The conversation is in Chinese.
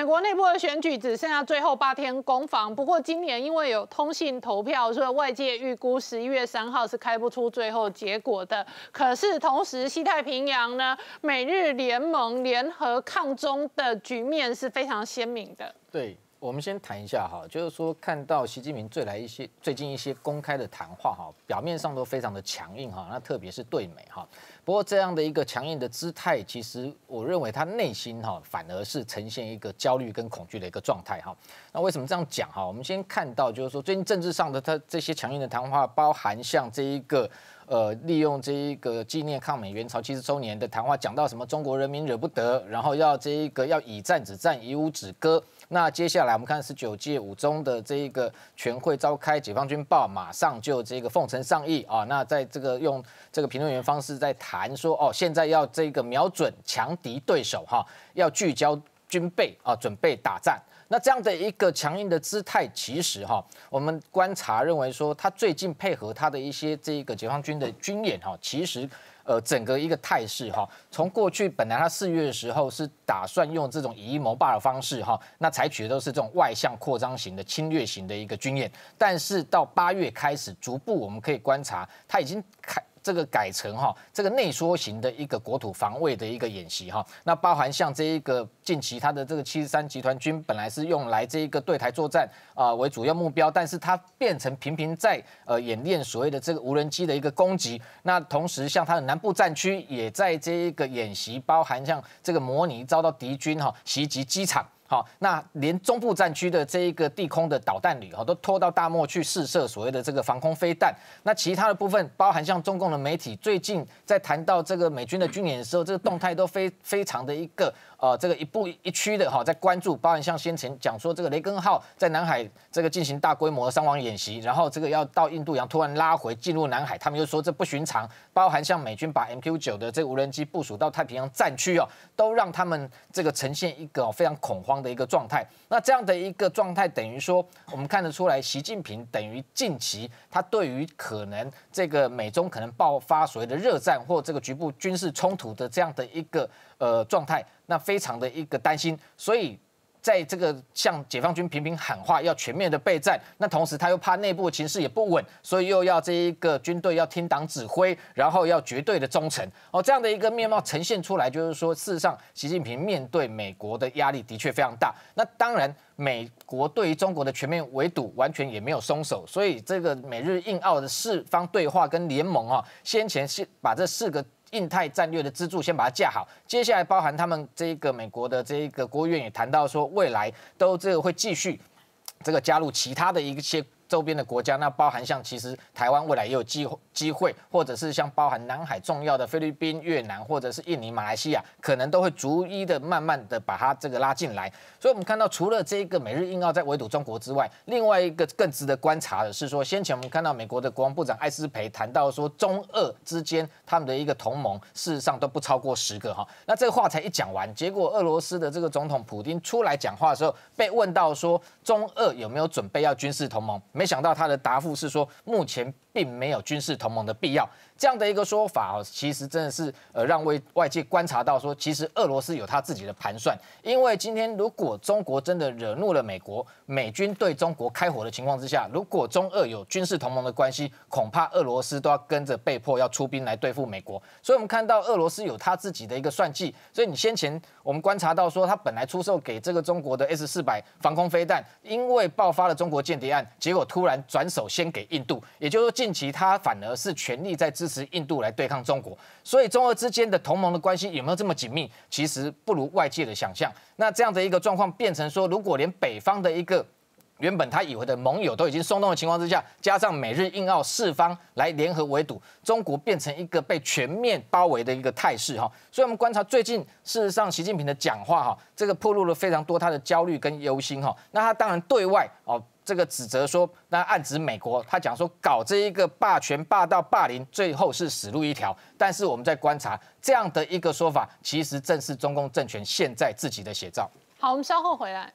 美国内部的选举只剩下最后八天攻防，不过今年因为有通信投票，所以外界预估十一月三号是开不出最后结果的。可是同时，西太平洋呢，美日联盟联合抗中的局面是非常鲜明的。对。我们先谈一下哈，就是说看到习近平最来一些最近一些公开的谈话哈，表面上都非常的强硬哈，那特别是对美哈。不过这样的一个强硬的姿态，其实我认为他内心哈反而是呈现一个焦虑跟恐惧的一个状态哈。那为什么这样讲哈？我们先看到就是说最近政治上的他这些强硬的谈话，包含像这一个。呃，利用这一个纪念抗美援朝七十周年的谈话，讲到什么中国人民惹不得，然后要这一个要以战止战，以武止戈。那接下来我们看十九届五中的这一个全会召开，《解放军报》马上就这个奉承上议啊。那在这个用这个评论员方式在谈说，哦，现在要这个瞄准强敌对手哈，要聚焦军备啊，准备打战。那这样的一个强硬的姿态，其实哈，我们观察认为说，他最近配合他的一些这个解放军的军演哈，其实，呃，整个一个态势哈，从过去本来他四月的时候是打算用这种以一谋霸的方式哈，那采取的都是这种外向扩张型的侵略型的一个军演，但是到八月开始，逐步我们可以观察，他已经开。这个改成哈，这个内缩型的一个国土防卫的一个演习哈，那包含像这一个近期它的这个七十三集团军本来是用来这一个对台作战啊为主要目标，但是它变成频频在呃演练所谓的这个无人机的一个攻击，那同时像它的南部战区也在这一个演习，包含像这个模拟遭到敌军哈袭击机场。好，那连中部战区的这一个地空的导弹旅哈，都拖到大漠去试射所谓的这个防空飞弹。那其他的部分，包含像中共的媒体最近在谈到这个美军的军演的时候，这个动态都非非常的一个呃这个一步一趋的哈，在关注。包含像先前讲说这个雷根号在南海这个进行大规模的伤亡演习，然后这个要到印度洋突然拉回进入南海，他们又说这不寻常。包含像美军把 MQ 九的这个无人机部署到太平洋战区哦，都让他们这个呈现一个非常恐慌。的一个状态，那这样的一个状态等于说，我们看得出来，习近平等于近期他对于可能这个美中可能爆发所谓的热战或这个局部军事冲突的这样的一个呃状态，那非常的一个担心，所以。在这个向解放军频频喊话要全面的备战，那同时他又怕内部情形势也不稳，所以又要这一个军队要听党指挥，然后要绝对的忠诚哦，这样的一个面貌呈现出来，就是说事实上习近平面对美国的压力的确非常大。那当然，美国对于中国的全面围堵完全也没有松手，所以这个美日印澳的四方对话跟联盟啊，先前是把这四个。印太战略的支柱，先把它架好。接下来，包含他们这个美国的这一个国务院也谈到说，未来都这个会继续这个加入其他的一些。周边的国家，那包含像其实台湾未来也有机机会，或者是像包含南海重要的菲律宾、越南，或者是印尼、马来西亚，可能都会逐一的慢慢的把它这个拉进来。所以，我们看到除了这个美日印澳在围堵中国之外，另外一个更值得观察的是说，先前我们看到美国的国防部长艾斯培谈到说，中俄之间他们的一个同盟，事实上都不超过十个哈。那这个话才一讲完，结果俄罗斯的这个总统普京出来讲话的时候，被问到说，中俄有没有准备要军事同盟？没想到他的答复是说，目前。并没有军事同盟的必要，这样的一个说法哦，其实真的是呃让外外界观察到说，其实俄罗斯有他自己的盘算。因为今天如果中国真的惹怒了美国，美军对中国开火的情况之下，如果中俄有军事同盟的关系，恐怕俄罗斯都要跟着被迫要出兵来对付美国。所以，我们看到俄罗斯有他自己的一个算计。所以，你先前我们观察到说，他本来出售给这个中国的 S 四百防空飞弹，因为爆发了中国间谍案，结果突然转手先给印度，也就是说。近期他反而是全力在支持印度来对抗中国，所以中俄之间的同盟的关系有没有这么紧密？其实不如外界的想象。那这样的一个状况变成说，如果连北方的一个。原本他以为的盟友都已经松动的情况之下，加上美日印澳四方来联合围堵中国，变成一个被全面包围的一个态势哈。所以，我们观察最近事实上习近平的讲话哈，这个暴露了非常多他的焦虑跟忧心哈。那他当然对外哦这个指责说，那暗指美国，他讲说搞这一个霸权霸道霸凌，最后是死路一条。但是我们在观察这样的一个说法，其实正是中共政权现在自己的写照。好，我们稍后回来。